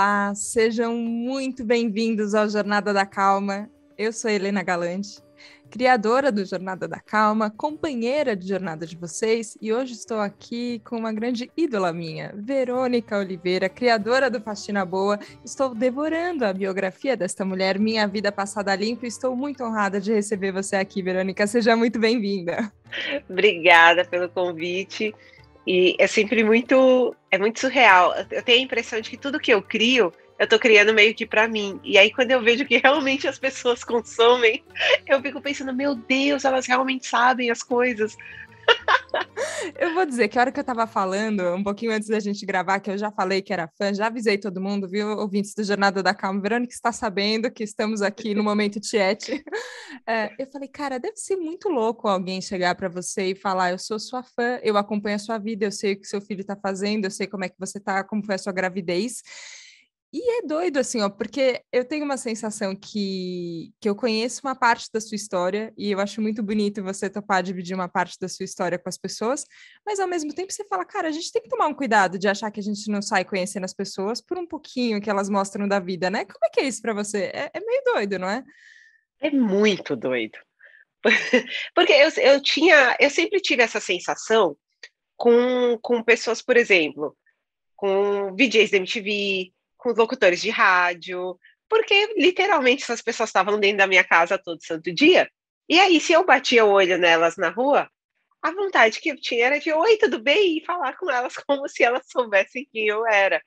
Olá, sejam muito bem-vindos ao Jornada da Calma. Eu sou Helena Galante, criadora do Jornada da Calma, companheira de jornada de vocês, e hoje estou aqui com uma grande ídola minha, Verônica Oliveira, criadora do Faxina Boa. Estou devorando a biografia desta mulher, minha vida passada limpa, e estou muito honrada de receber você aqui, Verônica. Seja muito bem-vinda. Obrigada pelo convite. E é sempre muito, é muito surreal. Eu tenho a impressão de que tudo que eu crio, eu tô criando meio que para mim. E aí quando eu vejo que realmente as pessoas consomem, eu fico pensando, meu Deus, elas realmente sabem as coisas. eu vou dizer que a hora que eu tava falando, um pouquinho antes da gente gravar, que eu já falei que era fã, já avisei todo mundo, viu, ouvintes do Jornada da Calma, Verônica está sabendo que estamos aqui no momento tiete. É, eu falei, cara, deve ser muito louco alguém chegar para você e falar, eu sou sua fã, eu acompanho a sua vida, eu sei o que seu filho tá fazendo, eu sei como é que você tá, como foi a sua gravidez, e é doido, assim, ó, porque eu tenho uma sensação que, que eu conheço uma parte da sua história e eu acho muito bonito você topar dividir uma parte da sua história com as pessoas, mas ao mesmo tempo você fala, cara, a gente tem que tomar um cuidado de achar que a gente não sai conhecendo as pessoas por um pouquinho que elas mostram da vida, né? Como é que é isso para você? É, é meio doido, não é? É muito doido. Porque eu, eu tinha, eu sempre tive essa sensação com, com pessoas, por exemplo, com DJs da MTV, com os locutores de rádio, porque literalmente essas pessoas estavam dentro da minha casa todo santo dia. E aí, se eu batia o olho nelas na rua, a vontade que eu tinha era de oi, tudo bem? E falar com elas como se elas soubessem quem eu era.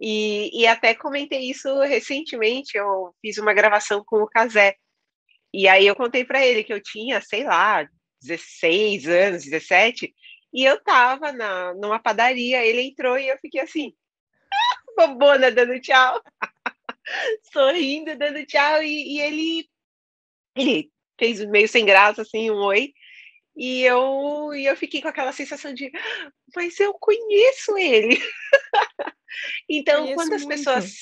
E, e até comentei isso recentemente, eu fiz uma gravação com o Casé. E aí eu contei para ele que eu tinha, sei lá, 16 anos, 17, e eu tava na, numa padaria, ele entrou e eu fiquei assim, bobona dando tchau, sorrindo, dando tchau, e, e, ele, ele fez meio sem graça, assim, um oi, e eu, e eu fiquei com aquela sensação de, mas eu conheço ele. então, conheço quando as muito. pessoas.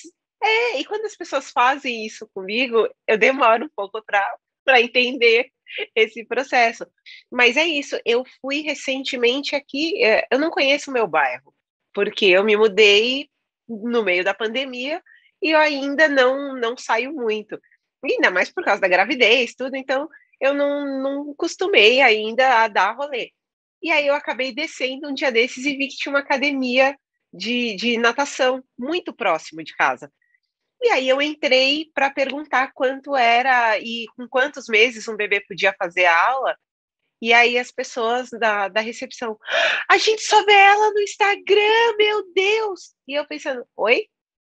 É, e quando as pessoas fazem isso comigo, eu demoro um pouco para entender esse processo. Mas é isso, eu fui recentemente aqui, é, eu não conheço o meu bairro, porque eu me mudei no meio da pandemia e eu ainda não, não saio muito. ainda mais por causa da gravidez, tudo, então eu não, não costumei ainda a dar rolê. E aí eu acabei descendo um dia desses e vi que tinha uma academia de, de natação muito próximo de casa. E aí eu entrei para perguntar quanto era e com quantos meses um bebê podia fazer a aula. E aí as pessoas da, da recepção, a gente só vê ela no Instagram, meu Deus! E eu pensando, oi?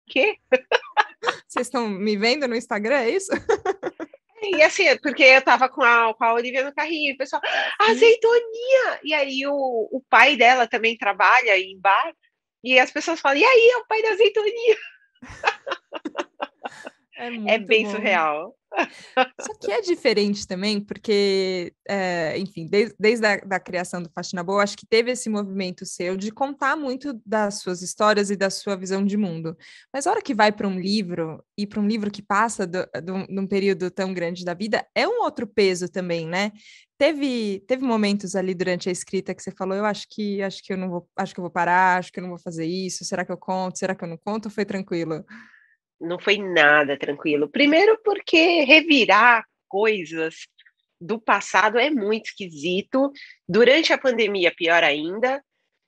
Quê? Vocês estão me vendo no Instagram, é isso? É, e assim, é porque eu tava com a, com a Olivia no carrinho, e o pessoal, azeitoninha! E aí o, o pai dela também trabalha em bar, e as pessoas falam, e aí, é o pai da azeitoninha? É, é bem bom. surreal. Só que é diferente também, porque, é, enfim, desde, desde a da criação do Faxina Boa, acho que teve esse movimento seu de contar muito das suas histórias e da sua visão de mundo. Mas a hora que vai para um livro, e para um livro que passa do, do, de um período tão grande da vida, é um outro peso também, né? Teve, teve momentos ali durante a escrita que você falou, eu acho que acho que eu não vou, acho que eu vou parar, acho que eu não vou fazer isso, será que eu conto, será que eu não conto, foi tranquilo? não foi nada tranquilo. Primeiro, porque revirar coisas do passado é muito esquisito. Durante a pandemia, pior ainda.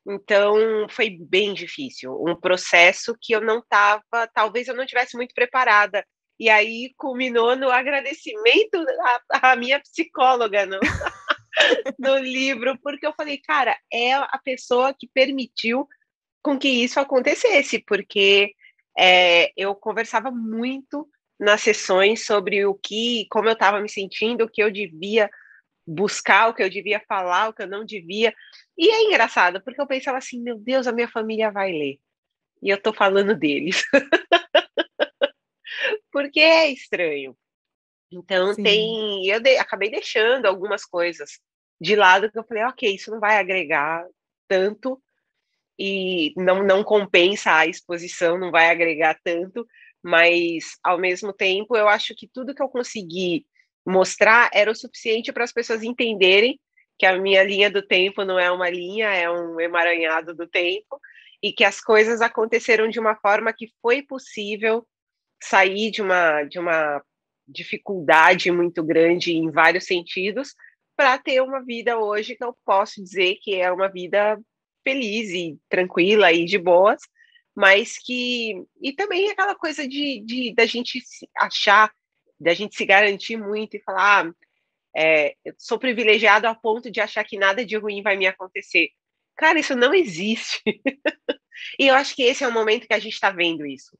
Então, foi bem difícil. Um processo que eu não estava, talvez eu não tivesse muito preparada. E aí culminou no agradecimento à, à minha psicóloga no, no livro, porque eu falei, cara, é a pessoa que permitiu com que isso acontecesse, porque é, eu conversava muito nas sessões sobre o que, como eu estava me sentindo, o que eu devia buscar, o que eu devia falar, o que eu não devia. E é engraçado, porque eu pensava assim, meu Deus, a minha família vai ler. E eu estou falando deles. porque é estranho. Então Sim. tem, eu de, acabei deixando algumas coisas de lado que eu falei, ok, isso não vai agregar tanto, e não, não compensa a exposição, não vai agregar tanto, mas ao mesmo tempo eu acho que tudo que eu consegui mostrar era o suficiente para as pessoas entenderem que a minha linha do tempo não é uma linha, é um emaranhado do tempo, e que as coisas aconteceram de uma forma que foi possível sair de uma, de uma dificuldade muito grande em vários sentidos para ter uma vida hoje que eu posso dizer que é uma vida feliz e tranquila e de boas, mas que. E também aquela coisa de, de da gente achar, da gente se garantir muito e falar: ah, é, eu sou privilegiado a ponto de achar que nada de ruim vai me acontecer. Cara, isso não existe. e eu acho que esse é o momento que a gente está vendo isso.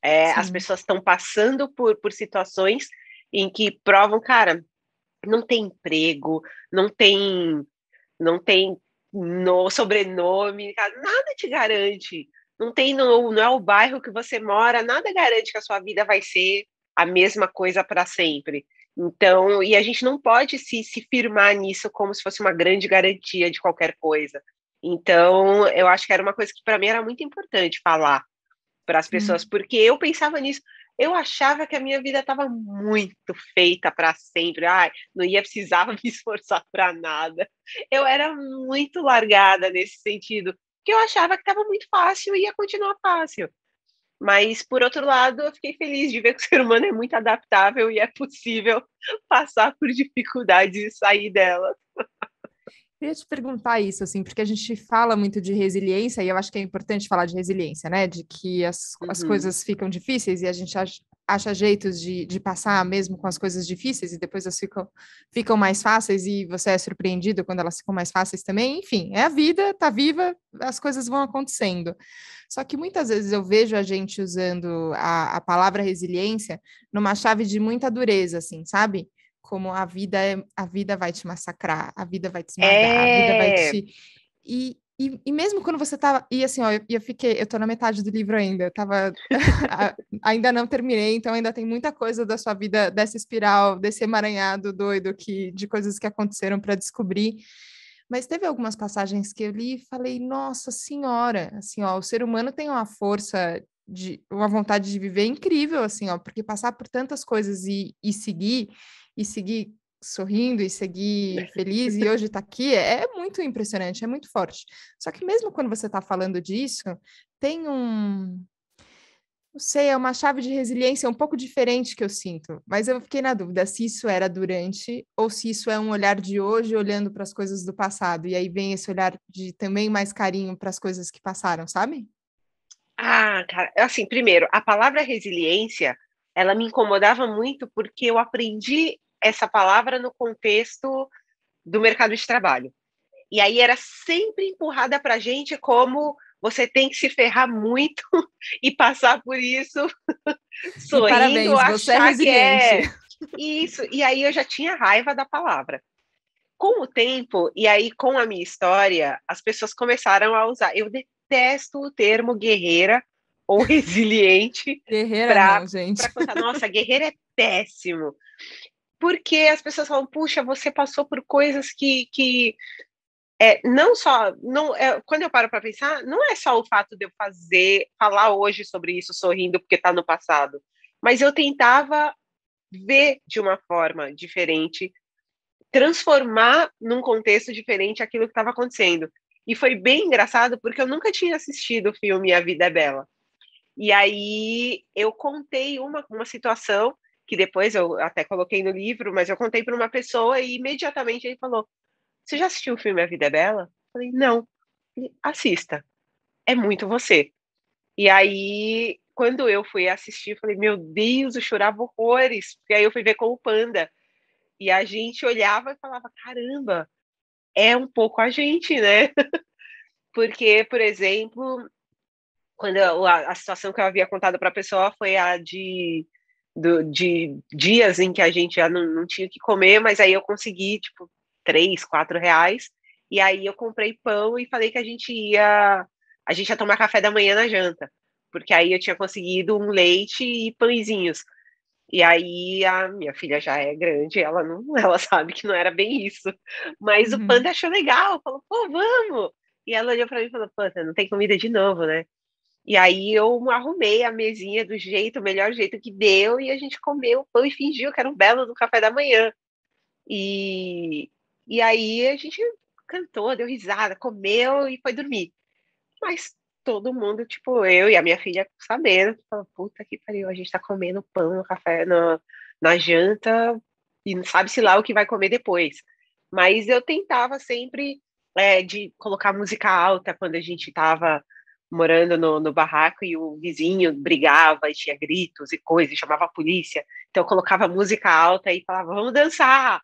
É, as pessoas estão passando por, por situações em que provam, cara, não tem emprego, não tem não tem no sobrenome, nada te garante. Não tem no, não é o bairro que você mora, nada garante que a sua vida vai ser a mesma coisa para sempre. Então, e a gente não pode se, se firmar nisso como se fosse uma grande garantia de qualquer coisa. Então, eu acho que era uma coisa que para mim era muito importante falar para as uhum. pessoas, porque eu pensava nisso eu achava que a minha vida estava muito feita para sempre. Ai, não ia precisar me esforçar para nada. Eu era muito largada nesse sentido, que eu achava que estava muito fácil e ia continuar fácil. Mas, por outro lado, eu fiquei feliz de ver que o ser humano é muito adaptável e é possível passar por dificuldades e sair delas. Queria te perguntar isso, assim, porque a gente fala muito de resiliência, e eu acho que é importante falar de resiliência, né? De que as, uhum. as coisas ficam difíceis e a gente acha, acha jeitos de, de passar mesmo com as coisas difíceis, e depois elas ficam, ficam mais fáceis, e você é surpreendido quando elas ficam mais fáceis também. Enfim, é a vida, tá viva, as coisas vão acontecendo. Só que muitas vezes eu vejo a gente usando a, a palavra resiliência numa chave de muita dureza, assim, sabe? como a vida é, a vida vai te massacrar, a vida vai te esmagar, é... a vida vai é. te e, e, e, mesmo quando você tava e assim, ó, eu, eu fiquei, eu tô na metade do livro ainda, eu tava ainda não terminei, então ainda tem muita coisa da sua vida dessa espiral, desse emaranhado doido que de coisas que aconteceram para descobrir. Mas teve algumas passagens que eu li e falei, nossa senhora, assim, ó, o ser humano tem uma força de uma vontade de viver incrível, assim, ó, porque passar por tantas coisas e, e seguir e seguir sorrindo e seguir feliz e hoje está aqui é, é, muito impressionante, é muito forte. Só que mesmo quando você está falando disso, tem um não sei, é uma chave de resiliência um pouco diferente que eu sinto, mas eu fiquei na dúvida se isso era durante ou se isso é um olhar de hoje olhando para as coisas do passado e aí vem esse olhar de também mais carinho para as coisas que passaram, sabe? Ah, cara, é assim, primeiro, a palavra resiliência, ela me incomodava muito porque eu aprendi essa palavra no contexto do mercado de trabalho. E aí era sempre empurrada para a gente como você tem que se ferrar muito e passar por isso sorrindo, parabéns, achar você é resiliente. que é. Isso, e aí eu já tinha raiva da palavra. Com o tempo, e aí com a minha história, as pessoas começaram a usar. Eu detesto o termo guerreira ou resiliente. Guerreira pra, não, gente. Pra contar, nossa, guerreira é péssimo porque as pessoas falam, puxa, você passou por coisas que, que é, não só, não, é, quando eu paro para pensar, não é só o fato de eu fazer, falar hoje sobre isso sorrindo porque está no passado, mas eu tentava ver de uma forma diferente, transformar num contexto diferente aquilo que estava acontecendo. E foi bem engraçado porque eu nunca tinha assistido o filme A Vida é Bela. E aí eu contei uma, uma situação que depois eu até coloquei no livro, mas eu contei para uma pessoa e imediatamente ele falou: Você já assistiu o filme A Vida é Bela? Eu falei: Não. Assista. É muito você. E aí, quando eu fui assistir, eu falei: Meu Deus, eu chorava horrores. E aí eu fui ver com o Panda. E a gente olhava e falava: Caramba, é um pouco a gente, né? Porque, por exemplo, quando a, a, situação que eu havia contado para a pessoa foi a de do, de dias em que a gente já não, não tinha que comer, mas aí eu consegui, tipo, três, quatro reais, e aí eu comprei pão e falei que a gente ia, a gente ia tomar café da manhã na janta, porque aí eu tinha conseguido um leite e pãezinhos. E aí a minha filha já é grande, ela não, ela sabe que não era bem isso. Mas uhum. o Panda achou legal, falou: "Pô, vamos". E ela olhou para mim e falou: "Panda, não tem comida de novo, né?" E aí eu arrumei a mesinha do jeito, o melhor jeito que deu, e a gente comeu pão e fingiu que era um belo do café da manhã. E, e aí a gente cantou, deu risada, comeu e foi dormir. Mas todo mundo, tipo, eu e a minha filha sabendo, falou, puta que pariu, a gente tá comendo pão no café, na, na janta, e não sabe-se lá o que vai comer depois. Mas eu tentava sempre é, de colocar música alta quando a gente tava morando no, no barraco e o vizinho brigava e tinha gritos e coisas, e chamava a polícia. Então eu colocava música alta e falava, vamos dançar!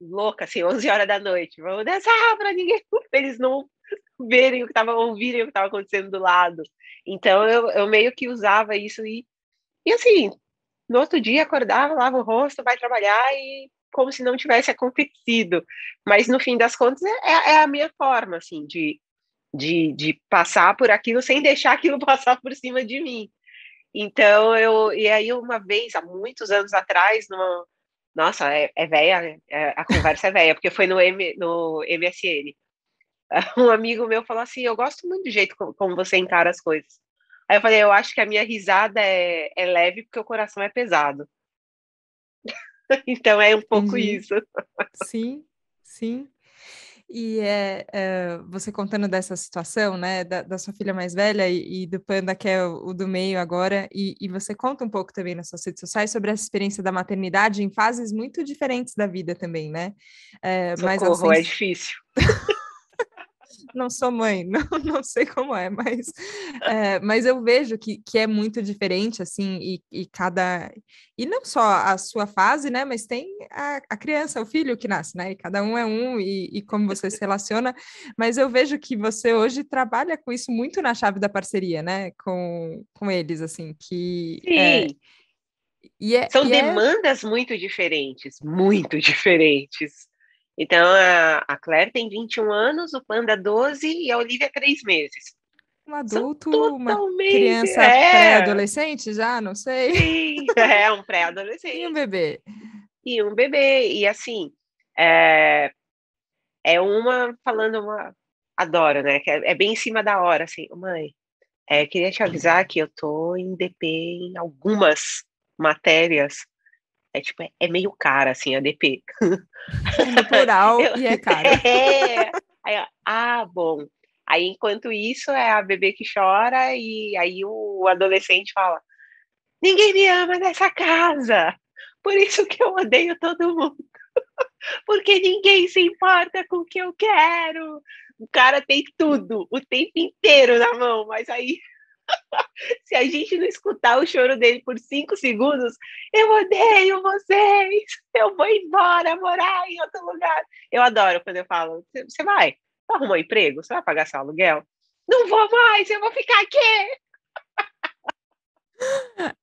Louca, assim, 11 horas da noite, vamos dançar para ninguém, pra eles não verem o que estava, ouvirem o que estava acontecendo do lado. Então eu, eu meio que usava isso e, e assim, no outro dia acordava, lava o rosto, vai trabalhar e como se não tivesse acontecido. Mas no fim das contas é, é a minha forma, assim, de de, de passar por aquilo sem deixar aquilo passar por cima de mim. Então, eu. E aí, uma vez, há muitos anos atrás, numa, nossa, é, é velha, é, a conversa é velha, porque foi no, M, no MSN. Um amigo meu falou assim: Eu gosto muito do jeito como, como você encara as coisas. Aí eu falei: Eu acho que a minha risada é, é leve porque o coração é pesado. então é um pouco uhum. isso. Sim, sim. E é, é, você contando dessa situação, né, da, da sua filha mais velha e, e, do Panda, que é o, o do meio agora, e, e, você conta um pouco também nas suas redes sociais sobre essa experiência da maternidade em fases muito diferentes da vida também, né? É, Socorro, mas, assim, é difícil. não sou mãe, não, não sei como é, mas, é, mas eu vejo que, que é muito diferente, assim, e, e cada. E não só a sua fase, né? Mas tem a, a criança, o filho que nasce, né? E cada um é um, e, e como você se relaciona. Mas eu vejo que você hoje trabalha com isso muito na chave da parceria, né? Com, com eles, assim, que. É, Sim. É, é, São é demandas muito diferentes, muito diferentes. Então, a, a Claire tem 21 anos, o Panda 12 e a Olivia 3 meses. Um adulto, uma criança é. pré-adolescente já, não sei. Sim, é um pré-adolescente. e um bebê. E um bebê, e assim, é, é uma falando uma... Adoro, né? É, é bem em cima da hora, assim, mãe, é, queria te avisar que eu tô em DP em algumas matérias é tipo, é, é, meio cara, assim, a DP. É plural eu, e é cara. É. Aí, ó, ah, bom. Aí, enquanto isso, é a bebê que chora e aí o adolescente fala, ninguém me ama nessa casa, por isso que eu odeio todo mundo. Porque ninguém se importa com o que eu quero. O cara tem tudo, o tempo inteiro na mão, mas aí Se a gente não escutar o choro dele por cinco segundos, eu odeio vocês, eu vou embora morar em outro lugar. Eu adoro quando eu falo, você vai, você arrumou emprego, você vai pagar seu aluguel? Não vou mais, eu vou ficar aqui.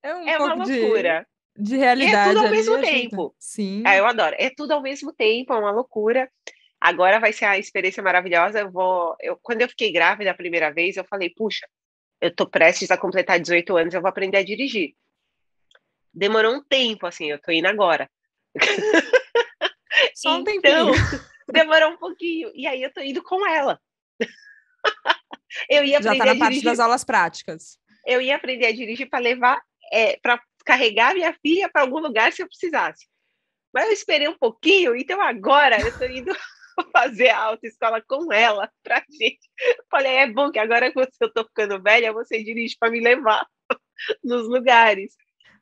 É, um é uma loucura. De, de realidade. É tudo ao mesmo né? tempo. Sim. É, eu adoro. É tudo ao mesmo tempo, é uma loucura. Agora vai ser a experiência maravilhosa. Eu vou, eu, quando eu fiquei grávida a primeira vez, eu falei, puxa, eu tô prestes a completar 18 anos, eu vou aprender a dirigir. Demorou um tempo, assim, eu tô indo agora. Só um então, tempinho. demorou um pouquinho. E aí eu tô indo com ela. eu ia aprender Já tá na parte dirigir. das aulas práticas. Eu ia aprender a dirigir para levar, é, para carregar minha filha para algum lugar se eu precisasse. Mas eu esperei um pouquinho, então agora eu tô indo fazer a autoescola com ela pra gente. Falei, é bom que agora que eu tô ficando velha, você dirige para me levar nos lugares.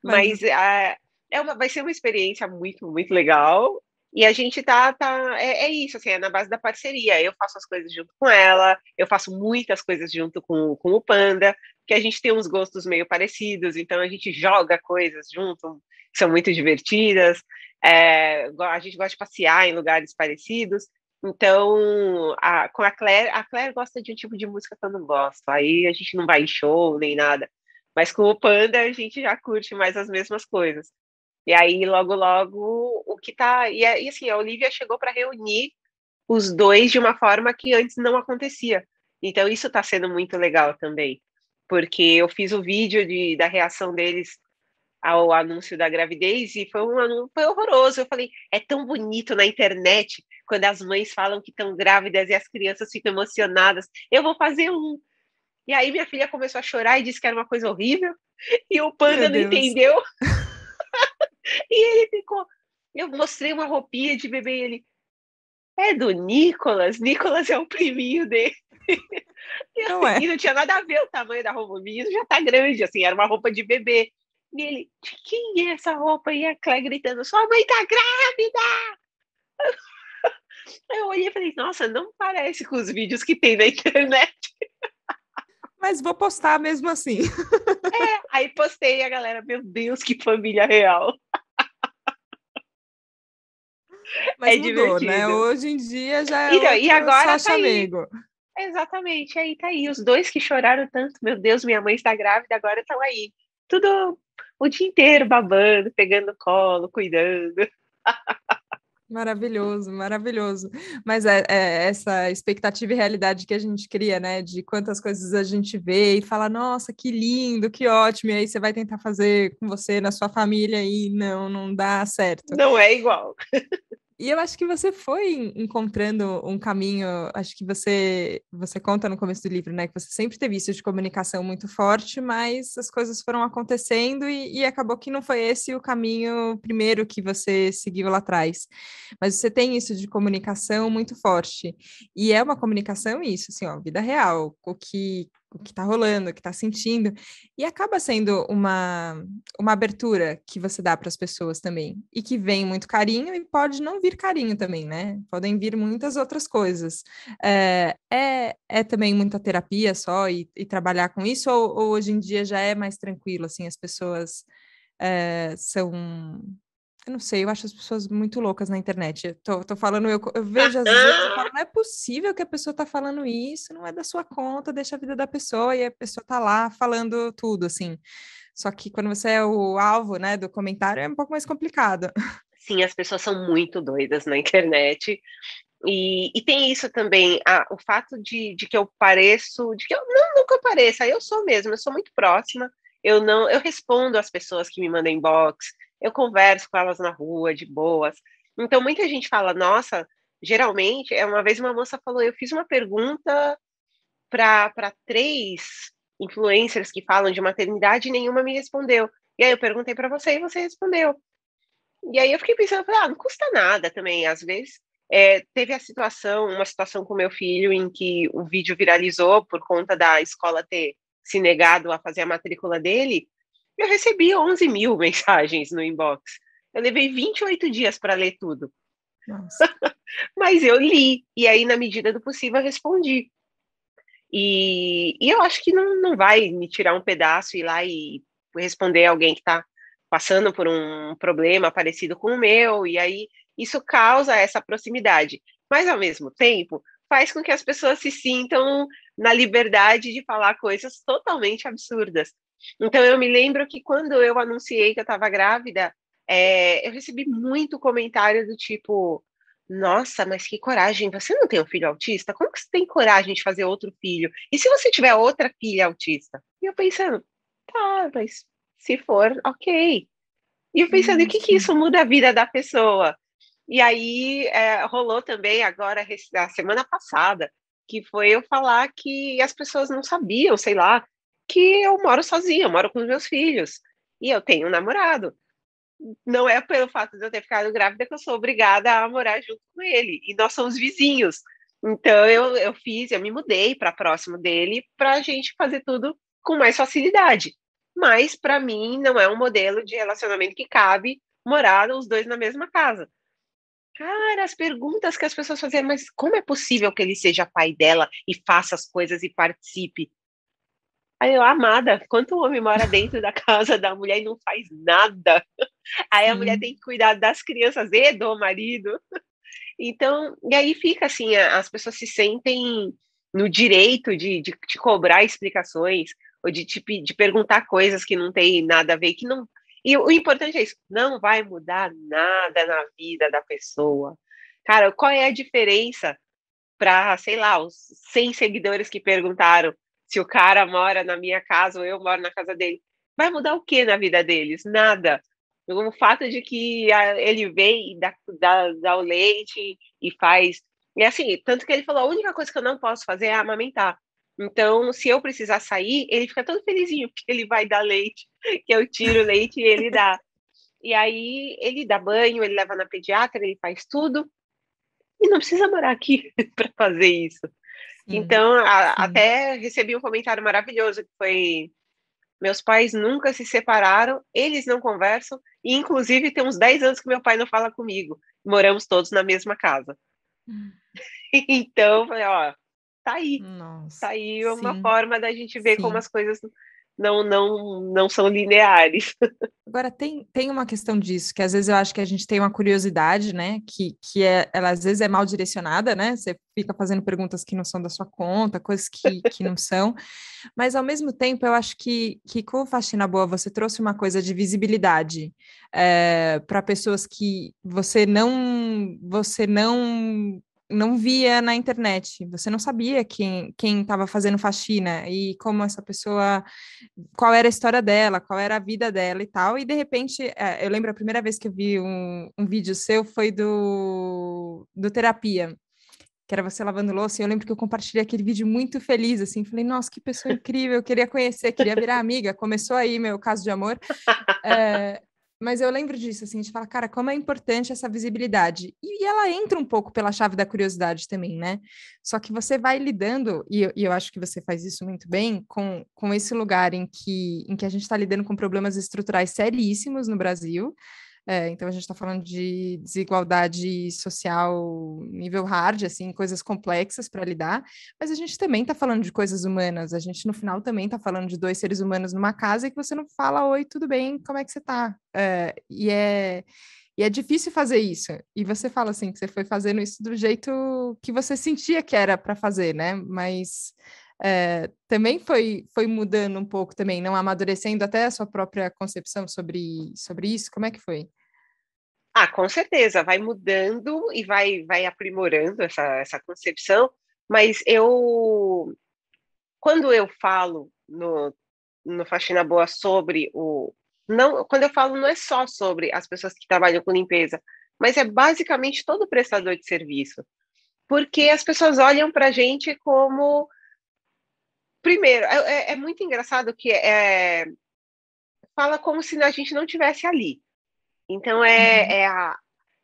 Mas, Mas ah, é uma, vai ser uma experiência muito, muito legal. E a gente tá, tá é, é, isso, assim, é na base da parceria. Eu faço as coisas junto com ela, eu faço muitas coisas junto com, com o Panda, que a gente tem uns gostos meio parecidos, então a gente joga coisas junto, que são muito divertidas. É, a gente gosta de passear em lugares parecidos. Então, a, com a Claire, a Claire gosta de um tipo de música que eu não gosto, aí a gente não vai em show nem nada. Mas com o Panda a gente já curte mais as mesmas coisas. E aí, logo, logo, o que tá. E, é, e assim, a Olivia chegou para reunir os dois de uma forma que antes não acontecia. Então, isso está sendo muito legal também, porque eu fiz o vídeo de, da reação deles ao anúncio da gravidez e foi um anúncio foi horroroso. Eu falei, é tão bonito na internet quando as mães falam que estão grávidas e as crianças ficam emocionadas. Eu vou fazer um. E aí minha filha começou a chorar e disse que era uma coisa horrível. E o panda Meu não Deus. entendeu. e ele ficou. Eu mostrei uma roupinha de bebê e ele. É do Nicolas? Nicolas é o priminho dele. E, assim, não, é. não tinha nada a ver o tamanho da roupa. minha, já tá grande, assim, era uma roupa de bebê. E ele, de quem é essa roupa? E a Clé gritando, sua mãe tá grávida! Eu olhei e falei, nossa, não parece com os vídeos que tem na internet. Mas vou postar mesmo assim. É, aí postei a galera, meu Deus, que família real. Mas é mudou, né? divertido. né? Hoje em dia já é então, e agora só tá Aí. Exatamente, aí tá aí. Os dois que choraram tanto, meu Deus, minha mãe está grávida, agora estão aí. Tudo o dia inteiro babando, pegando colo, cuidando. Maravilhoso, maravilhoso. Mas é, é, essa expectativa e realidade que a gente cria, né? De quantas coisas a gente vê e fala, nossa, que lindo, que ótimo. E aí você vai tentar fazer com você, na sua família, e não, não dá certo. Não é igual. E eu acho que você foi encontrando um caminho, acho que você você conta no começo do livro, né, que você sempre teve isso de comunicação muito forte, mas as coisas foram acontecendo e, e acabou que não foi esse o caminho primeiro que você seguiu lá atrás. Mas você tem isso de comunicação muito forte. E é uma comunicação isso, assim, ó, vida real, o que o que está rolando, o que está sentindo, e acaba sendo uma, uma abertura que você dá para as pessoas também, e que vem muito carinho e pode não vir carinho também, né? Podem vir muitas outras coisas. É, é, é também muita terapia só e, e trabalhar com isso, ou, ou, hoje em dia já é mais tranquilo, assim, as pessoas é, são eu não sei, eu acho as pessoas muito loucas na internet. Eu tô, tô falando, eu, eu vejo às vezes, eu falo, não é possível que a pessoa tá falando isso, não é da sua conta, deixa a vida da pessoa, e a pessoa tá lá falando tudo, assim. Só que quando você é o alvo, né, do comentário, é um pouco mais complicado. Sim, as pessoas são muito doidas na internet. E, e tem isso também, a, o fato de, de que eu pareço, de que eu não, nunca pareça, eu sou mesmo, eu sou muito próxima, eu não, eu respondo às pessoas que me mandam inbox, eu converso com elas na rua, de boas. Então, muita gente fala, nossa, geralmente, é uma vez uma moça falou, eu fiz uma pergunta para três influencers que falam de maternidade e nenhuma me respondeu. E aí eu perguntei para você e você respondeu. E aí eu fiquei pensando, ah, não custa nada também, às vezes. É, teve a situação, uma situação com meu filho em que o vídeo viralizou por conta da escola ter se negado a fazer a matrícula dele, eu recebi 11 mil mensagens no inbox. Eu levei 28 dias para ler tudo. Mas eu li, e aí, na medida do possível, eu respondi. E, e, eu acho que não, não vai me tirar um pedaço e ir lá e responder alguém que está passando por um problema parecido com o meu, e aí isso causa essa proximidade. Mas, ao mesmo tempo, faz com que as pessoas se sintam na liberdade de falar coisas totalmente absurdas, então, eu me lembro que quando eu anunciei que eu estava grávida, é, eu recebi muito comentário do tipo: Nossa, mas que coragem! Você não tem um filho autista? Como que você tem coragem de fazer outro filho? E se você tiver outra filha autista? E eu pensando: Tá, mas se for, ok. E eu pensando: O que, que uhum. isso muda a vida da pessoa? E aí é, rolou também agora, a semana passada, que foi eu falar que as pessoas não sabiam, sei lá, que eu moro sozinha, eu moro com os meus filhos e eu tenho um namorado. Não é pelo fato de eu ter ficado grávida que eu sou obrigada a morar junto com ele. E nós somos vizinhos. Então eu, eu fiz, eu me mudei para próximo dele para a gente fazer tudo com mais facilidade. Mas para mim não é um modelo de relacionamento que cabe morar os dois na mesma casa. Cara, as perguntas que as pessoas faziam, mas como é possível que ele seja pai dela e faça as coisas e participe? Aí eu, amada, quanto homem mora dentro da casa da mulher e não faz nada? Aí a mulher tem que cuidar das crianças e do marido. Então, e aí fica assim, as pessoas se sentem no direito de, de, de cobrar explicações ou de, te, de perguntar coisas que não tem nada a ver, que não... E o importante é isso, não vai mudar nada na vida da pessoa. Cara, qual é a diferença para, sei lá, os 100 seguidores que perguntaram se o cara mora na minha casa ou eu moro na casa dele. Vai mudar o que na vida deles? Nada. O fato de que ah, ele vem e dá, dá, dá o leite e faz. E assim, tanto que ele falou: a única coisa que eu não posso fazer é amamentar. Então, se eu precisar sair, ele fica todo felizinho, porque ele vai dar leite, que eu tiro o leite e ele dá. E aí ele dá banho, ele leva na pediatra, ele faz tudo. E não precisa morar aqui para fazer isso. Uhum. Então, a, até recebi um comentário maravilhoso que foi: meus pais nunca se separaram, eles não conversam, e inclusive tem uns 10 anos que meu pai não fala comigo. Moramos todos na mesma casa. Hum. então, ó, tá aí. Nossa, tá aí uma sim. forma da gente ver sim. como as coisas não, não, não são lineares. Agora, tem, tem uma questão disso, que às vezes eu acho que a gente tem uma curiosidade, né? Que, que é, ela às vezes é mal direcionada, né? Você fica fazendo perguntas que não são da sua conta, coisas que, que não são. Mas ao mesmo tempo, eu acho que, que com Faxina Boa você trouxe uma coisa de visibilidade é, eh, para pessoas que você não você não não via na internet. Você não sabia quem quem estava fazendo faxina e como essa pessoa, qual era a história dela, qual era a vida dela e tal. E de repente, é, eu lembro a primeira vez que eu vi um, um vídeo seu foi do do terapia que era você lavando louça, e eu lembro que eu compartilhei aquele vídeo muito feliz, assim, falei, nossa, que pessoa incrível, eu queria conhecer, queria virar amiga, começou aí meu caso de amor, é, mas eu lembro disso, assim, de falar, cara, como é importante essa visibilidade. E, e, ela entra um pouco pela chave da curiosidade também, né? Só que você vai lidando, e eu, e eu acho que você faz isso muito bem, com, com esse lugar em que, em que a gente está lidando com problemas estruturais seríssimos no Brasil, é, então a gente está falando de desigualdade social nível hard, assim, coisas complexas para lidar, mas a gente também está falando de coisas humanas. A gente no final também está falando de dois seres humanos numa casa e que você não fala, oi, tudo bem, como é que você está? É, e é e é difícil fazer isso. E você fala assim que você foi fazendo isso do jeito que você sentia que era para fazer, né? Mas é, também foi, foi mudando um pouco também, não amadurecendo até a sua própria concepção sobre, sobre isso? Como é que foi? Ah, com certeza, vai mudando e vai, vai aprimorando essa, essa concepção, mas eu, quando eu falo no, no Faxina Boa sobre o, não, quando eu falo não é só sobre as pessoas que trabalham com limpeza, mas é basicamente todo prestador de serviço, porque as pessoas olham para a gente como, primeiro, é, é, é muito engraçado que é, fala como se a gente não tivesse ali, então é, uhum. é a,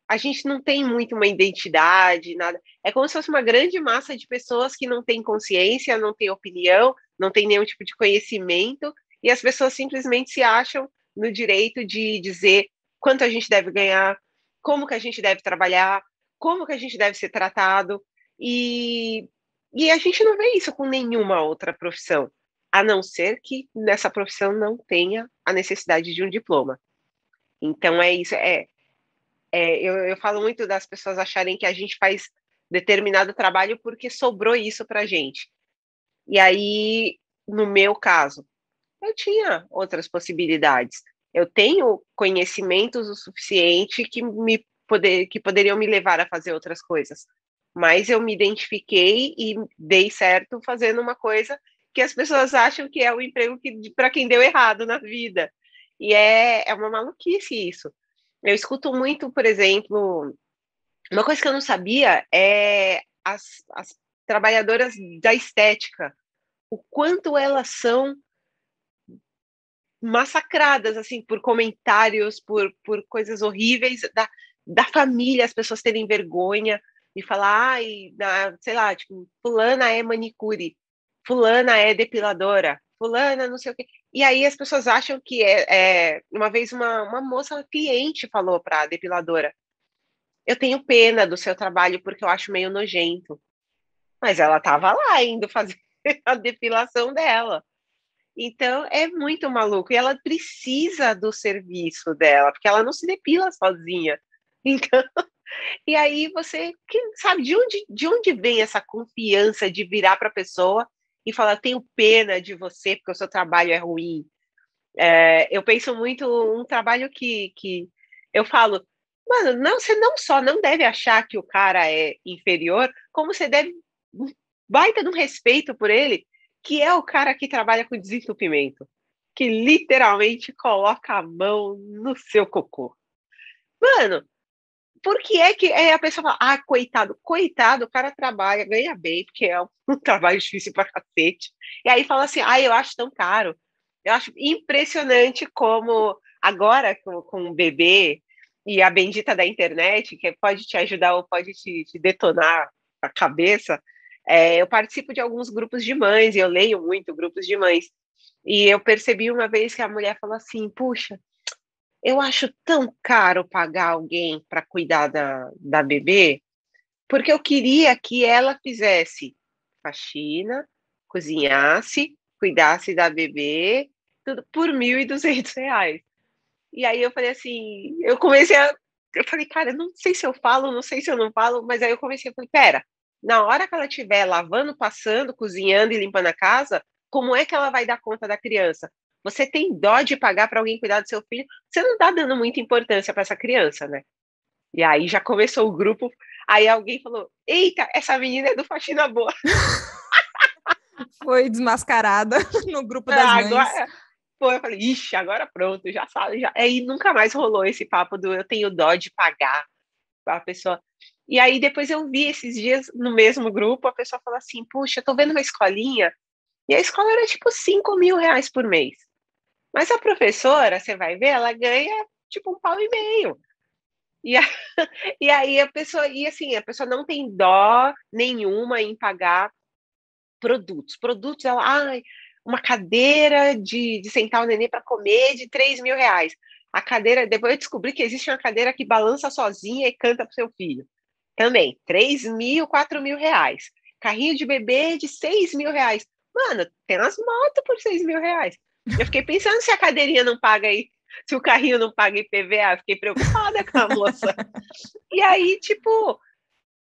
a gente não tem muito uma identidade, nada. É como se fosse uma grande massa de pessoas que não tem consciência, não tem opinião, não tem nenhum tipo de conhecimento, e as pessoas simplesmente se acham no direito de dizer quanto a gente deve ganhar, como que a gente deve trabalhar, como que a gente deve ser tratado, e, e a gente não vê isso com nenhuma outra profissão, a não ser que nessa profissão não tenha a necessidade de um diploma. Então é isso. É, é eu, eu, falo muito das pessoas acharem que a gente faz determinado trabalho porque sobrou isso para gente. E aí, no meu caso, eu tinha outras possibilidades. Eu tenho conhecimentos o suficiente que me poder, que poderiam me levar a fazer outras coisas. Mas eu me identifiquei e dei certo fazendo uma coisa que as pessoas acham que é o emprego que para quem deu errado na vida. E é, é uma maluquice isso. Eu escuto muito, por exemplo, uma coisa que eu não sabia é as, as trabalhadoras da estética, o quanto elas são massacradas assim por comentários, por, por coisas horríveis da, da família, as pessoas terem vergonha e falar, ai, ah, sei lá, tipo, fulana é manicure, fulana é depiladora, fulana, não sei o quê. E aí as pessoas acham que é, é uma vez uma, uma moça uma cliente falou para a depiladora: "Eu tenho pena do seu trabalho porque eu acho meio nojento". Mas ela estava lá indo fazer a depilação dela. Então é muito maluco e ela precisa do serviço dela, porque ela não se depila sozinha. Então, e aí você, sabe, de onde de onde vem essa confiança de virar para a pessoa e falar: tenho pena de você porque o seu trabalho é ruim. É, eu penso muito um trabalho que, que eu falo, mano, não, você não só não deve achar que o cara é inferior, como você deve baita de um respeito por ele, que é o cara que trabalha com desentupimento, que literalmente coloca a mão no seu cocô. Mano, por que é que é, a pessoa fala, ah, coitado, coitado, o cara trabalha, ganha bem, porque é um trabalho difícil para cacete. E aí fala assim, ah, eu acho tão caro. Eu acho impressionante como agora, com, com o bebê e a bendita da internet, que pode te ajudar ou pode te, te detonar a cabeça, é, eu participo de alguns grupos de mães, e eu leio muito grupos de mães. E eu percebi uma vez que a mulher falou assim, puxa, eu acho tão caro pagar alguém para cuidar da, da bebê, porque eu queria que ela fizesse faxina, cozinhasse, cuidasse da bebê, tudo por R$ 1.200. E aí eu falei assim, eu comecei a eu falei, cara, não sei se eu falo, não sei se eu não falo, mas aí eu comecei, eu falei, pera, na hora que ela estiver lavando, passando, cozinhando e limpando a casa, como é que ela vai dar conta da criança? Você tem dó de pagar para alguém cuidar do seu filho? Você não está dando muita importância para essa criança, né? E aí já começou o grupo. Aí alguém falou: Eita, essa menina é do Faxina Boa. Foi desmascarada no grupo das ah, Agora, pô, eu falei, ixi, agora pronto, já sabe, já. Aí é, nunca mais rolou esse papo do eu tenho dó de pagar para a pessoa. E aí depois eu vi esses dias no mesmo grupo, a pessoa falou assim, puxa, eu tô vendo uma escolinha, e a escola era tipo 5 mil reais por mês. Mas a professora, você vai ver, ela ganha tipo um pau e meio. E, a, e aí a pessoa, e assim, a pessoa não tem dó nenhuma em pagar produtos. Produtos, ela, ai, uma cadeira de, de sentar o neném para comer de 3 mil reais. A cadeira, depois eu descobri que existe uma cadeira que balança sozinha e canta para seu filho. Também, 3 mil, 4 mil reais. Carrinho de bebê de 6 mil reais. Mano, tem umas motos por 6 mil reais. Eu fiquei pensando se a cadeirinha não paga aí, se o carrinho não paga IPVA, fiquei preocupada com a moça. e aí, tipo,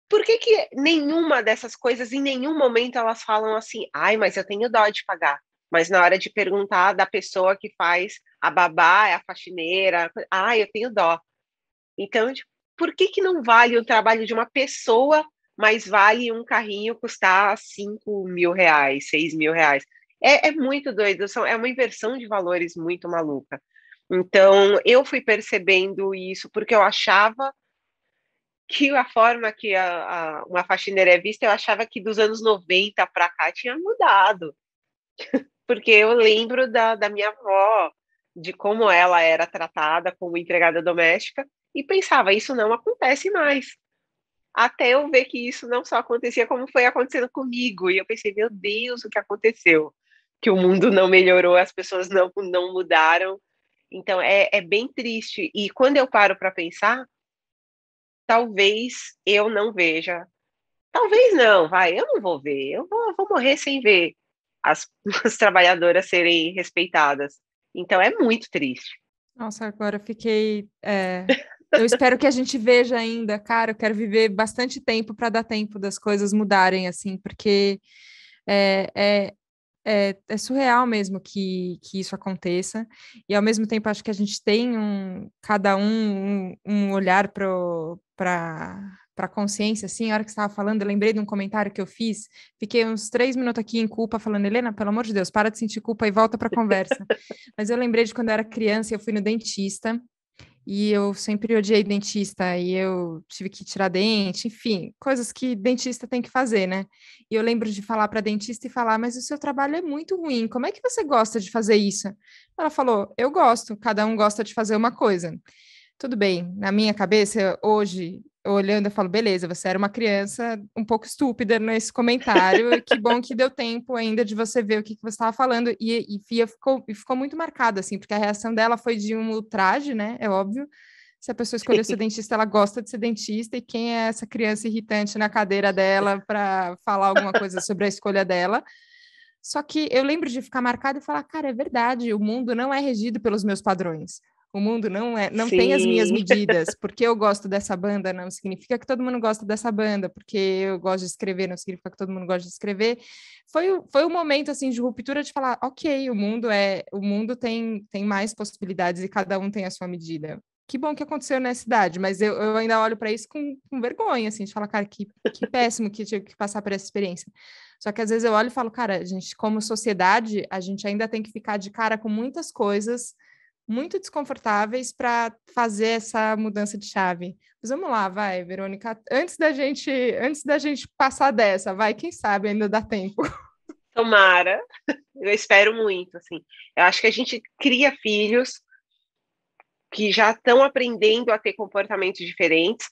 por que, que nenhuma dessas coisas, em nenhum momento, elas falam assim, ai, mas eu tenho dó de pagar? Mas na hora de perguntar da pessoa que faz a babá, é a faxineira, ai, eu tenho dó. Então, tipo, por que, que não vale o trabalho de uma pessoa, mas vale um carrinho custar 5 mil reais, 6 mil reais? É, é muito doido, são, é uma inversão de valores muito maluca. Então, eu fui percebendo isso porque eu achava que a forma que a, a, uma faxineira é vista, eu achava que dos anos 90 para cá tinha mudado. Porque eu lembro da, da minha avó, de como ela era tratada como empregada doméstica, e pensava, isso não acontece mais. Até eu ver que isso não só acontecia, como foi acontecendo comigo. E eu pensei, meu Deus, o que aconteceu? que o mundo não melhorou, as pessoas não, não mudaram. Então é, é bem triste. E quando eu paro para pensar, talvez eu não veja. Talvez não, vai, eu não vou ver, eu vou, vou morrer sem ver as, as trabalhadoras serem respeitadas. Então é muito triste. Nossa, agora eu fiquei. É... Eu espero que a gente veja ainda, cara. Eu quero viver bastante tempo para dar tempo das coisas mudarem, assim, porque é, é, é, é, surreal mesmo que, que isso aconteça. E ao mesmo tempo acho que a gente tem um cada um um, um olhar para para consciência, assim, a hora que estava falando, eu lembrei de um comentário que eu fiz, fiquei uns três minutos aqui em culpa, falando, Helena, pelo amor de Deus, para de sentir culpa e volta para a conversa. Mas eu lembrei de quando eu era criança, eu fui no dentista, e eu sempre odiei dentista e eu tive que tirar dente, enfim, coisas que dentista tem que fazer, né? E eu lembro de falar para dentista e falar: "Mas o seu trabalho é muito ruim. Como é que você gosta de fazer isso?" Ela falou: "Eu gosto, cada um gosta de fazer uma coisa." Tudo bem, na minha cabeça hoje olhando, eu falo, beleza, você era uma criança um pouco estúpida nesse comentário, que bom que deu tempo ainda de você ver o que, que você estava falando, e, e Fia ficou, ficou muito marcada, assim, porque a reação dela foi de um ultraje, né, é óbvio, se a pessoa escolheu ser dentista, ela gosta de ser dentista, e quem é essa criança irritante na cadeira dela para falar alguma coisa sobre a escolha dela, só que eu lembro de ficar marcado e falar, cara, é verdade, o mundo não é regido pelos meus padrões. O mundo não é, não Sim. tem as minhas medidas. Porque eu gosto dessa banda não significa que todo mundo gosta dessa banda, porque eu gosto de escrever não significa que todo mundo gosta de escrever. Foi foi um momento assim de ruptura de falar, OK, o mundo é, o mundo tem tem mais possibilidades e cada um tem a sua medida que bom que aconteceu nessa idade, mas eu, eu ainda olho para isso com, com, vergonha, assim, de falar, cara, que, que péssimo que tive que passar por essa experiência. Só que às vezes eu olho e falo, cara, a gente, como sociedade, a gente ainda tem que ficar de cara com muitas coisas muito desconfortáveis para fazer essa mudança de chave. Mas vamos lá, vai, Verônica, antes da gente, antes da gente passar dessa, vai, quem sabe ainda dá tempo. Tomara. Eu espero muito, assim. Eu acho que a gente cria filhos que já estão aprendendo a ter comportamentos diferentes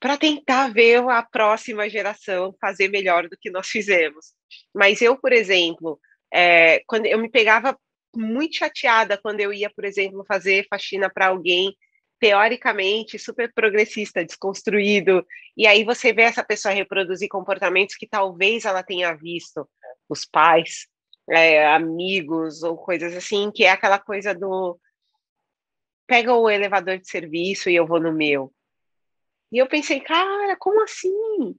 para tentar ver a próxima geração fazer melhor do que nós fizemos. Mas eu, por exemplo, é, quando eu me pegava muito chateada quando eu ia, por exemplo, fazer faxina para alguém teoricamente super progressista, desconstruído, e aí você vê essa pessoa reproduzir comportamentos que talvez ela tenha visto os pais, é, amigos ou coisas assim, que é aquela coisa do pega o elevador de serviço e eu vou no meu. E eu pensei, cara, como assim?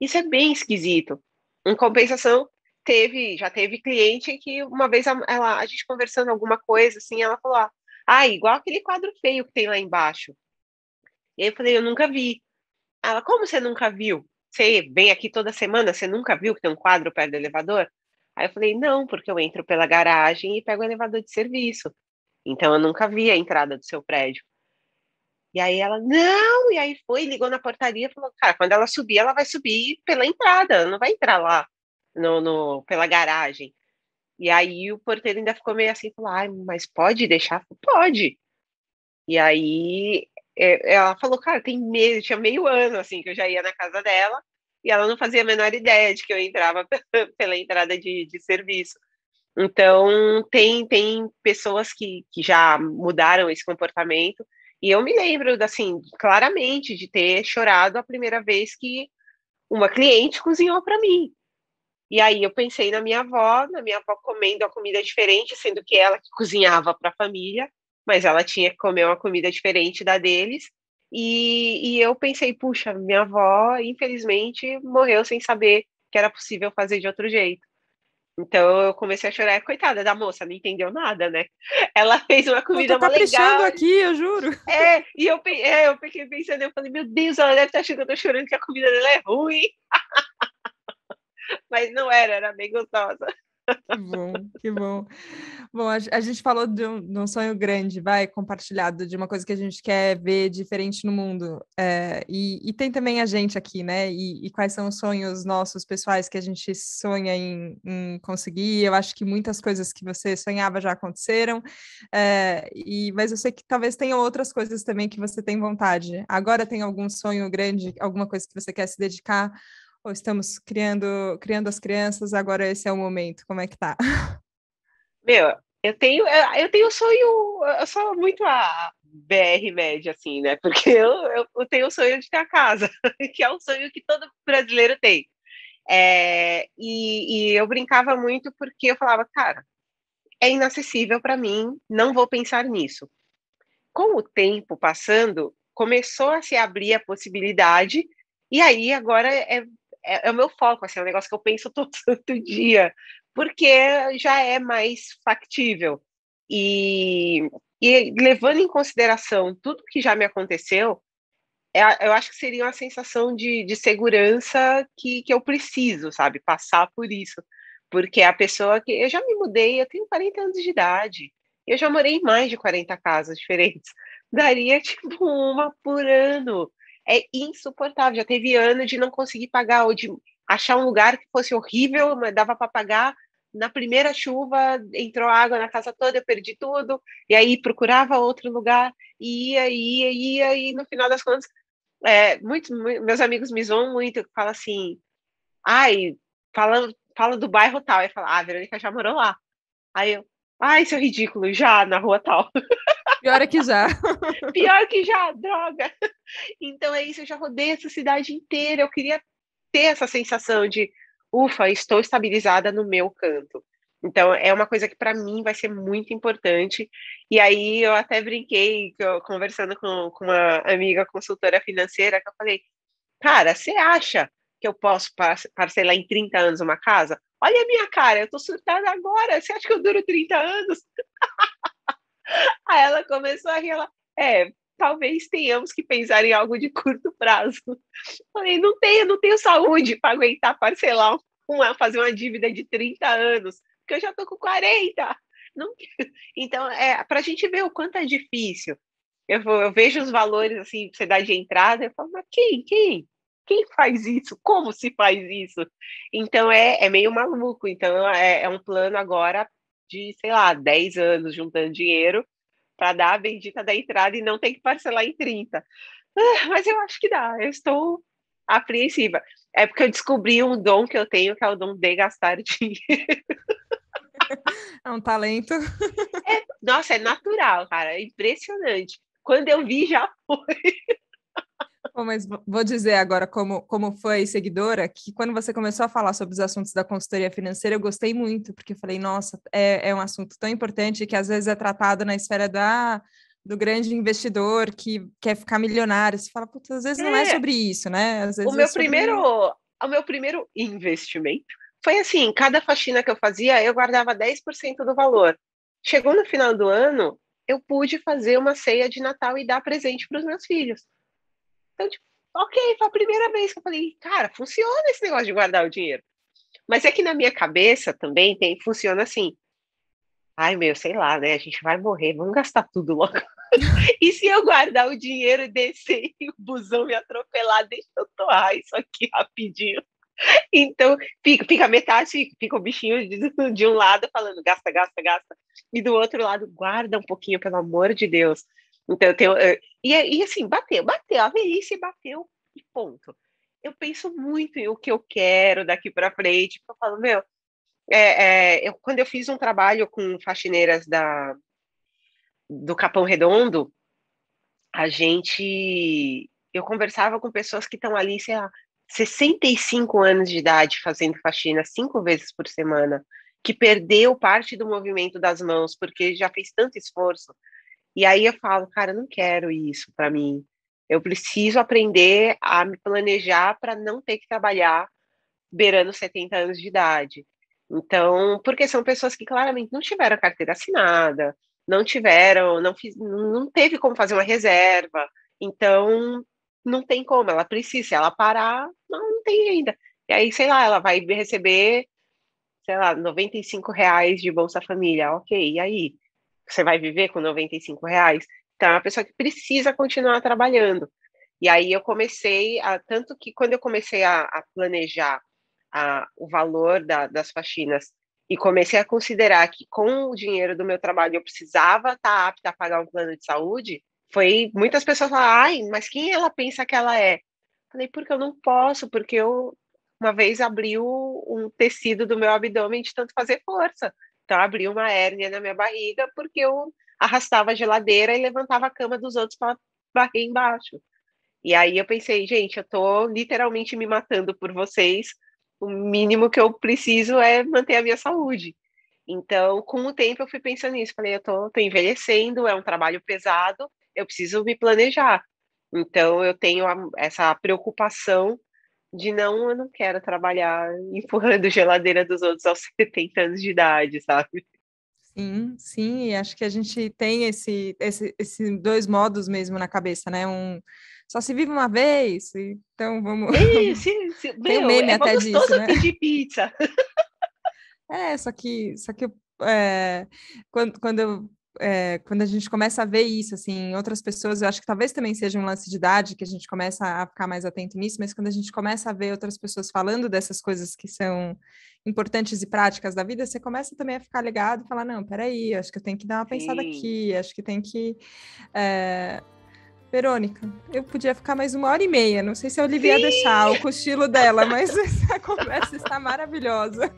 Isso é bem esquisito. Em compensação, teve, já teve cliente que uma vez a, ela, a gente conversando alguma coisa, assim, ela falou, ah, ah, igual aquele quadro feio que tem lá embaixo. E aí eu falei, eu nunca vi. Ela, como você nunca viu? Você vem aqui toda semana, você nunca viu que tem um quadro perto do elevador? Aí eu falei, não, porque eu entro pela garagem e pego o elevador de serviço. Então eu nunca vi a entrada do seu prédio. E aí ela, não, e aí foi, ligou na portaria e falou, cara, quando ela subir, ela vai subir pela entrada, não vai entrar lá no, no, pela garagem. E aí o porteiro ainda ficou meio assim, falou, ah, mas pode deixar? pode. E aí é, ela falou, cara, tem meio, tinha meio ano, assim, que eu já ia na casa dela, e ela não fazia a menor ideia de que eu entrava pela entrada de, de serviço. Então, tem, tem pessoas que, que já mudaram esse comportamento, e eu me lembro, assim, claramente de ter chorado a primeira vez que uma cliente cozinhou para mim. E aí eu pensei na minha avó, na minha avó comendo a comida diferente, sendo que ela que cozinhava para a família, mas ela tinha que comer uma comida diferente da deles. E, e eu pensei, puxa, minha avó, infelizmente, morreu sem saber que era possível fazer de outro jeito. Então eu comecei a chorar, coitada da moça, não entendeu nada, né? Ela fez uma comida mó legal. aqui, eu juro. É, e eu, é, eu fiquei pensando, eu falei, meu Deus, ela deve estar tá achando que eu tô chorando que a comida dela é ruim. mas não era, era bem gostosa. Que bom, que bom. Bom, a, a gente falou de um, de um, sonho grande, vai, compartilhado, de uma coisa que a gente quer ver diferente no mundo. É, e, e, tem também a gente aqui, né? E, e, quais são os sonhos nossos, pessoais, que a gente sonha em, em, conseguir. Eu acho que muitas coisas que você sonhava já aconteceram. É, e, mas eu sei que talvez tenha outras coisas também que você tem vontade. Agora tem algum sonho grande, alguma coisa que você quer se dedicar? Ou estamos criando, criando as crianças, agora esse é o momento? Como é que tá? Meu, eu tenho, é, eu tenho sonho, eu sou muito a BR média, assim, né? Porque eu, eu tenho o sonho de ter a casa, que é um sonho que todo brasileiro tem. É, e, e eu brincava muito porque eu falava, cara, é inacessível para mim, não vou pensar nisso. Com o tempo passando, começou a se abrir a possibilidade, e aí agora é é, é, o meu foco, assim, é um negócio que eu penso todo santo dia, porque já é mais factível. E, e levando em consideração tudo que já me aconteceu, é, eu acho que seria uma sensação de, de segurança que, que eu preciso, sabe? Passar por isso. Porque a pessoa que. Eu já me mudei, eu tenho 40 anos de idade. Eu já morei em mais de 40 casas diferentes. Daria tipo uma por ano é insuportável. Já teve ano de não conseguir pagar ou de achar um lugar que fosse horrível, mas dava para pagar. Na primeira chuva entrou água na casa toda, eu perdi tudo. E aí procurava outro lugar, e ia, ia, ia, e no final das contas, é, muito, meus amigos me zoam muito, falam assim, ai, fala, fala do bairro tal. Aí fala, ah, a Verônica já morou lá. Aí eu, ai, seu ridículo, já na rua tal. Pior é que já. Pior que já, droga. Então é isso, eu já rodei essa cidade inteira, eu queria ter essa sensação de, ufa, estou estabilizada no meu canto. Então, é uma coisa que para mim vai ser muito importante. E aí, eu até brinquei, conversando com, com uma amiga consultora financeira, que eu falei: Cara, você acha que eu posso parcelar em 30 anos uma casa? Olha a minha cara, eu estou surtada agora. Você acha que eu duro 30 anos? aí ela começou a rir, ela, é, talvez tenhamos que pensar em algo de curto prazo. Falei, não tenho, não tenho saúde para aguentar parcelar uma, fazer uma dívida de 30 anos, porque eu já estou com 40. Não, então, é, para a gente ver o quanto é difícil. Eu, eu vejo os valores assim, você dá de entrada, eu falo, mas quem, quem? Quem faz isso? Como se faz isso? Então é, é meio maluco. Então é, é um plano agora de, sei lá, 10 anos juntando dinheiro para dar a bendita da entrada e não tem que parcelar em 30. Ah, mas eu acho que dá, eu estou apreensiva. É porque eu descobri um dom que eu tenho, que é o dom de gastar dinheiro. É um talento. É, nossa, é natural, cara, é impressionante. Quando eu vi, já foi. Bom, mas vou dizer agora, como, como foi seguidora, que quando você começou a falar sobre os assuntos da consultoria financeira, eu gostei muito, porque eu falei, nossa, é, é um assunto tão importante que às vezes é tratado na esfera da, do grande investidor que quer ficar milionário. Você fala, putz, às vezes é. não é sobre isso, né? o é meu sobre... primeiro, o meu primeiro investimento foi assim, cada faxina que eu fazia, eu guardava 10% do valor. Chegou no final do ano, eu pude fazer uma ceia de Natal e dar presente para os meus filhos. Então, tipo, ok, foi a primeira vez que eu falei, cara, funciona esse negócio de guardar o dinheiro. Mas é que na minha cabeça também tem, funciona assim. Ai, meu, sei lá, né? A gente vai morrer, vamos gastar tudo logo. e se eu guardar o dinheiro e descer e o busão me atropelar, deixa eu toar, isso aqui rapidinho. Então, fica, fica metade, fica o bichinho de, de, um lado falando gasta, gasta, gasta, e do outro lado, guarda um pouquinho, pelo amor de Deus. Então, eu tenho. Eh, e, é, e assim, bateu, bateu, a velhice bateu e ponto. Eu penso muito em o que eu quero daqui para frente, porque eu falo, meu, é, é, eu, quando eu fiz um trabalho com faxineiras da, do Capão Redondo, a gente. Eu conversava com pessoas que estão ali, sei lá, 65 anos de idade fazendo faxina cinco vezes por semana, que perdeu parte do movimento das mãos porque já fez tanto esforço e aí eu falo, cara, eu não quero isso para mim. Eu preciso aprender a me planejar para não ter que trabalhar beirando 70 anos de idade. Então, porque são pessoas que claramente não tiveram carteira assinada, não tiveram, não, fiz, não teve como fazer uma reserva. Então, não tem como, ela precisa. Se ela parar, não, não tem ainda. E aí, sei lá, ela vai receber, sei lá, 95 reais de Bolsa Família. Ok, e aí? Você vai viver com 95 reais? Então, é uma pessoa que precisa continuar trabalhando. E aí eu comecei a. Tanto que quando eu comecei a, a planejar a, o valor da, das faxinas e comecei a considerar que com o dinheiro do meu trabalho eu precisava estar tá apta a pagar um plano de saúde, foi muitas pessoas falaram, ai, mas quem ela pensa que ela é? Falei, porque eu não posso, porque eu uma vez abriu um tecido do meu abdômen de tanto fazer força. Então, abri uma hérnia na minha barriga porque eu arrastava a geladeira e levantava a cama dos outros para varrer embaixo. E aí eu pensei, gente, eu estou literalmente me matando por vocês. O mínimo que eu preciso é manter a minha saúde. Então, com o tempo, eu fui pensando nisso. Falei, eu estou envelhecendo, é um trabalho pesado, eu preciso me planejar. Então, eu tenho essa preocupação de não, eu não quero trabalhar empurrando geladeira dos outros aos 70 anos de idade, sabe? Sim, sim, e acho que a gente tem esse, esse, esses dois modos mesmo na cabeça, né? Um só se vive uma vez, então vamos. Ei, se, se, tem um meme é até disso, né? pedir pizza. É, só que, só que é, quando, quando eu é, quando a gente começa a ver isso, assim, outras pessoas, eu acho que talvez também seja um lance de idade que a gente começa a ficar mais atento nisso, mas quando a gente começa a ver outras pessoas falando dessas coisas que são importantes e práticas da vida, você começa também a ficar ligado e falar, não, peraí, acho que eu tenho que dar uma Sim. pensada aqui, acho que tem que... É Verônica, eu podia ficar mais uma hora e meia. Não sei se eu Olivia ia deixar o cochilo dela, mas essa conversa está maravilhosa.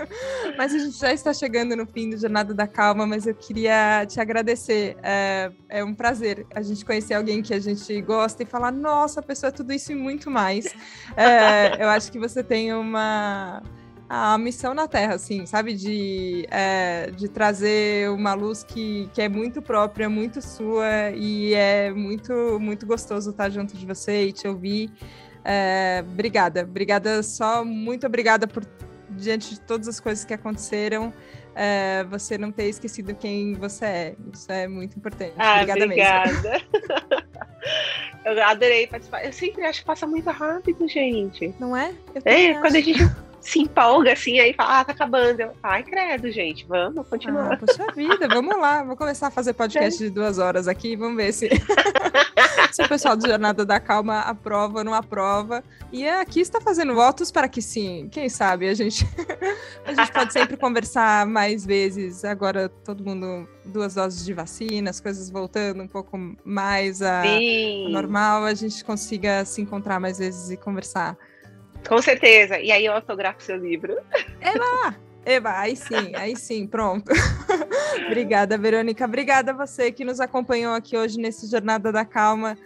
Mas a gente já está chegando no fim do Jornada da Calma, mas eu queria te agradecer. É, é um prazer a gente conhecer alguém que a gente gosta e falar, nossa, a pessoa é tudo isso e muito mais. É, eu acho que você tem uma a missão na Terra, assim, sabe? De, é, de trazer uma luz que, que é muito própria, muito sua, e é muito, muito gostoso estar junto de você e te ouvir. É, obrigada, obrigada só, muito obrigada por, diante de todas as coisas que aconteceram, é, você não ter esquecido quem você é. Isso é muito importante. Ah, obrigada, obrigada. Eu adorei participar. Eu sempre acho que passa muito rápido, gente. Não é? é, acho. quando a gente se empolga assim, aí fala, ah, tá acabando. Eu, Ai, credo, gente, vamos continuar. Ah, poxa vida, vamos lá, vou começar a fazer podcast de duas horas aqui, vamos ver se, se o pessoal do Jornada da Calma aprova ou não aprova. E aqui está fazendo votos para que sim, quem sabe a gente, a gente pode sempre conversar mais vezes. Agora todo mundo, duas doses de vacina, as coisas voltando um pouco mais a normal, a gente consiga se encontrar mais vezes e conversar com certeza. E aí eu autografo seu livro. Eba! Eba, aí sim, aí sim, pronto. Obrigada, Verônica. Obrigada a você que nos acompanhou aqui hoje nesse Jornada da Calma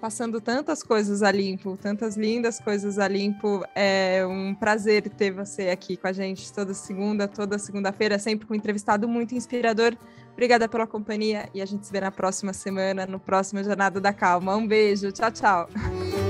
passando tantas coisas a limpo, tantas lindas coisas a limpo. É um prazer ter você aqui com a gente toda segunda, toda segunda-feira, sempre com um entrevistado muito inspirador. Obrigada pela companhia e a gente se vê na próxima semana, no próximo Jornada da Calma. Um beijo, tchau, tchau.